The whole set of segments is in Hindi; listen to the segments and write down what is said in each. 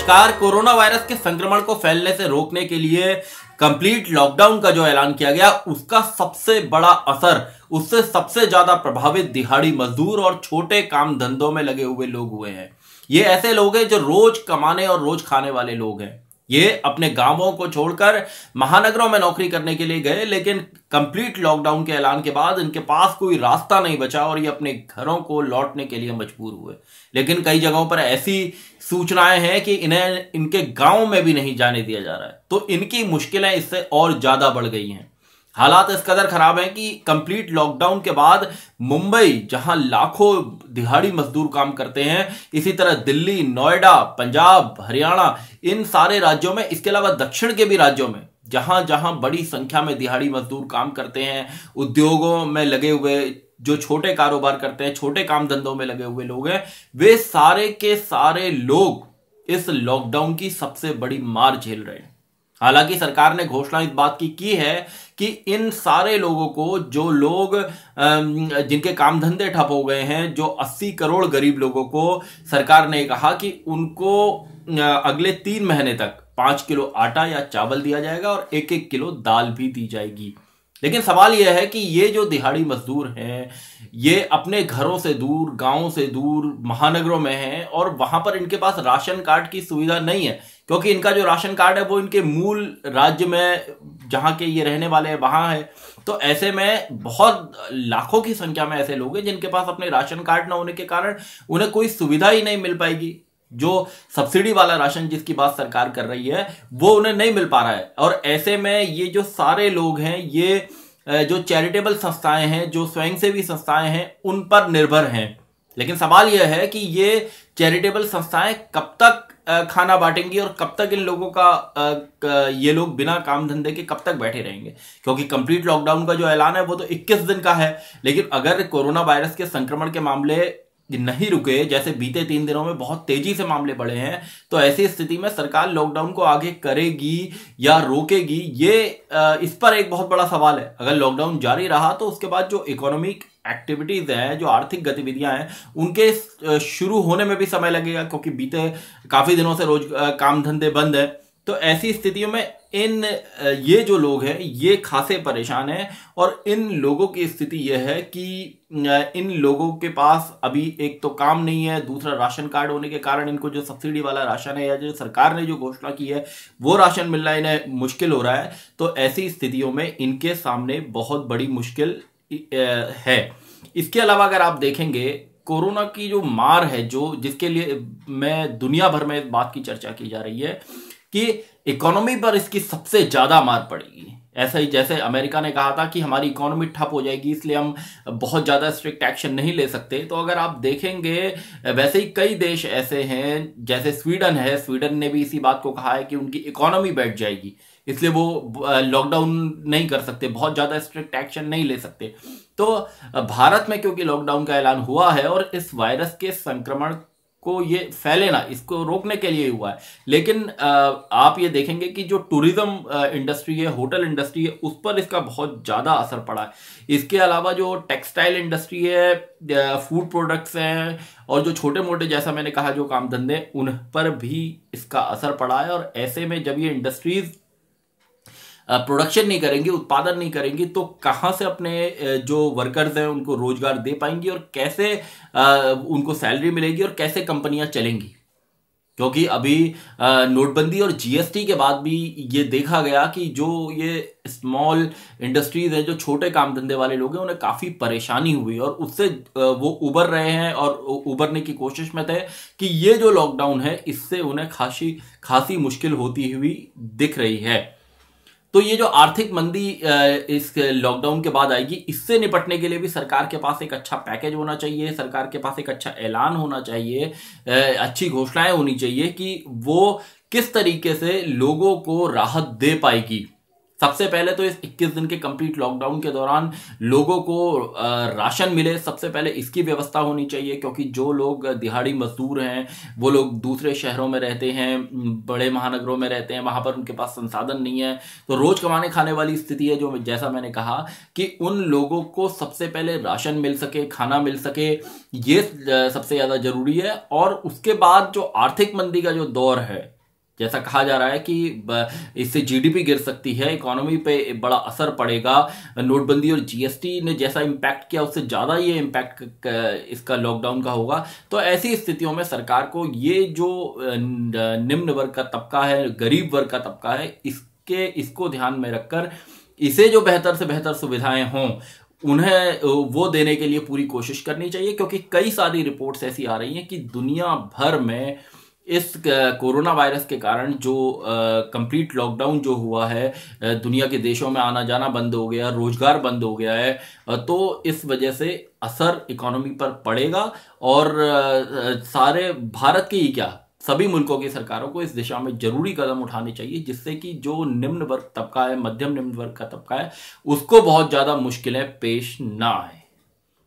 नमस्कार कोरोना वायरस के संक्रमण को फैलने से रोकने के लिए कंप्लीट लॉकडाउन का जो ऐलान किया गया उसका सबसे बड़ा असर उससे सबसे ज्यादा प्रभावित दिहाड़ी मजदूर और छोटे काम धंधों में लगे हुए लोग हुए हैं ये ऐसे लोग हैं जो रोज कमाने और रोज खाने वाले लोग हैं ये अपने गांवों को छोड़कर महानगरों में नौकरी करने के लिए गए लेकिन कंप्लीट लॉकडाउन के ऐलान के बाद इनके पास कोई रास्ता नहीं बचा और ये अपने घरों को लौटने के लिए मजबूर हुए लेकिन कई जगहों पर ऐसी सूचनाएं हैं कि इन्हें इनके गांव में भी नहीं जाने दिया जा रहा है तो इनकी मुश्किलें इससे और ज्यादा बढ़ गई हैं हालात इस कदर खराब हैं कि कंप्लीट लॉकडाउन के बाद मुंबई जहां लाखों दिहाड़ी मजदूर काम करते हैं इसी तरह दिल्ली नोएडा पंजाब हरियाणा इन सारे राज्यों में इसके अलावा दक्षिण के भी राज्यों में जहां जहां बड़ी संख्या में दिहाड़ी मजदूर काम करते हैं उद्योगों में लगे हुए जो छोटे कारोबार करते हैं छोटे काम धंधों में लगे हुए लोग हैं वे सारे के सारे लोग इस लॉकडाउन की सबसे बड़ी मार झेल रहे हैं हालांकि सरकार ने घोषणा इस बात की की है कि इन सारे लोगों को जो लोग जिनके काम धंधे ठप हो गए हैं जो 80 करोड़ गरीब लोगों को सरकार ने कहा कि उनको अगले तीन महीने तक पांच किलो आटा या चावल दिया जाएगा और एक एक किलो दाल भी दी जाएगी लेकिन सवाल यह है कि ये जो दिहाड़ी मजदूर हैं ये अपने घरों से दूर गांवों से दूर महानगरों में हैं और वहां पर इनके पास राशन कार्ड की सुविधा नहीं है क्योंकि इनका जो राशन कार्ड है वो इनके मूल राज्य में जहाँ के ये रहने वाले हैं वहाँ है तो ऐसे में बहुत लाखों की संख्या में ऐसे लोग हैं जिनके पास अपने राशन कार्ड ना होने के कारण उन्हें कोई सुविधा ही नहीं मिल पाएगी जो सब्सिडी वाला राशन जिसकी बात सरकार कर रही है वो उन्हें नहीं मिल पा रहा है और ऐसे में ये जो सारे लोग हैं ये जो चैरिटेबल संस्थाएं हैं जो स्वयंसेवी संस्थाएं हैं उन पर निर्भर हैं लेकिन सवाल यह है कि ये चैरिटेबल संस्थाएं कब तक खाना बांटेंगी और कब तक इन लोगों का ये लोग बिना काम धंधे के कब तक बैठे रहेंगे क्योंकि कंप्लीट लॉकडाउन का जो ऐलान है वो तो 21 दिन का है लेकिन अगर कोरोना वायरस के संक्रमण के मामले नहीं रुके जैसे बीते तीन दिनों में बहुत तेजी से मामले बढ़े हैं तो ऐसी स्थिति में सरकार लॉकडाउन को आगे करेगी या रोकेगी ये इस पर एक बहुत बड़ा सवाल है अगर लॉकडाउन जारी रहा तो उसके बाद जो इकोनॉमिक एक्टिविटीज है जो आर्थिक गतिविधियां हैं उनके शुरू होने में भी समय लगेगा क्योंकि बीते काफी दिनों से रोज काम धंधे बंद है तो ऐसी स्थितियों में इन ये जो लोग हैं ये खासे परेशान हैं और इन लोगों की स्थिति यह है कि इन लोगों के पास अभी एक तो काम नहीं है दूसरा राशन कार्ड होने के कारण इनको जो सब्सिडी वाला राशन है या जो सरकार ने जो घोषणा की है वो राशन मिलना इन्हें मुश्किल हो रहा है तो ऐसी स्थितियों में इनके सामने बहुत बड़ी मुश्किल है इसके अलावा अगर आप देखेंगे कोरोना की जो मार है जो जिसके लिए मैं दुनिया भर में इस बात की चर्चा की जा रही है कि इकोनॉमी पर इसकी सबसे ज्यादा मार पड़ेगी ऐसा ही जैसे अमेरिका ने कहा था कि हमारी इकोनॉमी ठप हो जाएगी इसलिए हम बहुत ज़्यादा स्ट्रिक्ट एक्शन नहीं ले सकते तो अगर आप देखेंगे वैसे ही कई देश ऐसे हैं जैसे स्वीडन है स्वीडन ने भी इसी बात को कहा है कि उनकी इकोनॉमी बैठ जाएगी इसलिए वो लॉकडाउन नहीं कर सकते बहुत ज़्यादा स्ट्रिक्ट एक्शन नहीं ले सकते तो भारत में क्योंकि लॉकडाउन का ऐलान हुआ है और इस वायरस के संक्रमण को ये फैले ना इसको रोकने के लिए हुआ है लेकिन आप ये देखेंगे कि जो टूरिज्म इंडस्ट्री है होटल इंडस्ट्री है उस पर इसका बहुत ज़्यादा असर पड़ा है इसके अलावा जो टेक्सटाइल इंडस्ट्री है फूड प्रोडक्ट्स हैं और जो छोटे मोटे जैसा मैंने कहा जो काम धंधे उन पर भी इसका असर पड़ा है और ऐसे में जब ये इंडस्ट्रीज़ प्रोडक्शन नहीं करेंगी उत्पादन नहीं करेंगी तो कहाँ से अपने जो वर्कर्स हैं उनको रोजगार दे पाएंगी और कैसे उनको सैलरी मिलेगी और कैसे कंपनियां चलेंगी क्योंकि अभी नोटबंदी और जीएसटी के बाद भी ये देखा गया कि जो ये स्मॉल इंडस्ट्रीज हैं जो छोटे काम धंधे वाले लोग हैं उन्हें काफ़ी परेशानी हुई और उससे वो उबर रहे हैं और उबरने की कोशिश में थे कि ये जो लॉकडाउन है इससे उन्हें खासी खासी मुश्किल होती हुई दिख रही है तो ये जो आर्थिक मंदी इस लॉकडाउन के बाद आएगी इससे निपटने के लिए भी सरकार के पास एक अच्छा पैकेज होना चाहिए सरकार के पास एक अच्छा ऐलान होना चाहिए अच्छी घोषणाएं होनी चाहिए कि वो किस तरीके से लोगों को राहत दे पाएगी सबसे पहले तो इस 21 दिन के कंप्लीट लॉकडाउन के दौरान लोगों को राशन मिले सबसे पहले इसकी व्यवस्था होनी चाहिए क्योंकि जो लोग दिहाड़ी मजदूर हैं वो लोग दूसरे शहरों में रहते हैं बड़े महानगरों में रहते हैं वहां पर उनके पास संसाधन नहीं है तो रोज कमाने खाने वाली स्थिति है जो जैसा मैंने कहा कि उन लोगों को सबसे पहले राशन मिल सके खाना मिल सके ये सबसे ज़्यादा ज़रूरी है और उसके बाद जो आर्थिक मंदी का जो दौर है जैसा कहा जा रहा है कि इससे जीडीपी गिर सकती है इकोनॉमी पे बड़ा असर पड़ेगा नोटबंदी और जीएसटी ने जैसा इम्पैक्ट किया उससे ज़्यादा ये इम्पैक्ट इसका लॉकडाउन का होगा तो ऐसी स्थितियों में सरकार को ये जो निम्न वर्ग का तबका है गरीब वर्ग का तबका है इसके इसको ध्यान में रखकर इसे जो बेहतर से बेहतर सुविधाएं हों उन्हें वो देने के लिए पूरी कोशिश करनी चाहिए क्योंकि कई सारी रिपोर्ट्स ऐसी आ रही हैं कि दुनिया भर में इस कोरोना वायरस के कारण जो कंप्लीट लॉकडाउन जो हुआ है दुनिया के देशों में आना जाना बंद हो गया रोजगार बंद हो गया है तो इस वजह से असर इकोनॉमी पर पड़ेगा और सारे भारत की ही क्या सभी मुल्कों की सरकारों को इस दिशा में जरूरी कदम उठाने चाहिए जिससे कि जो निम्न वर्ग तबका है मध्यम निम्न वर्ग का तबका है उसको बहुत ज़्यादा मुश्किलें पेश ना आए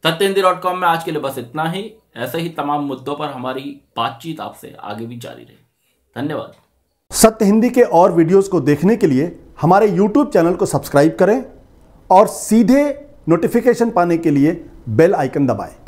सत्य हिंदी डॉट कॉम में आज के लिए बस इतना ही ऐसे ही तमाम मुद्दों पर हमारी बातचीत आपसे आगे भी जारी रहे धन्यवाद सत्य हिंदी के और वीडियोस को देखने के लिए हमारे यूट्यूब चैनल को सब्सक्राइब करें और सीधे नोटिफिकेशन पाने के लिए बेल आइकन दबाएं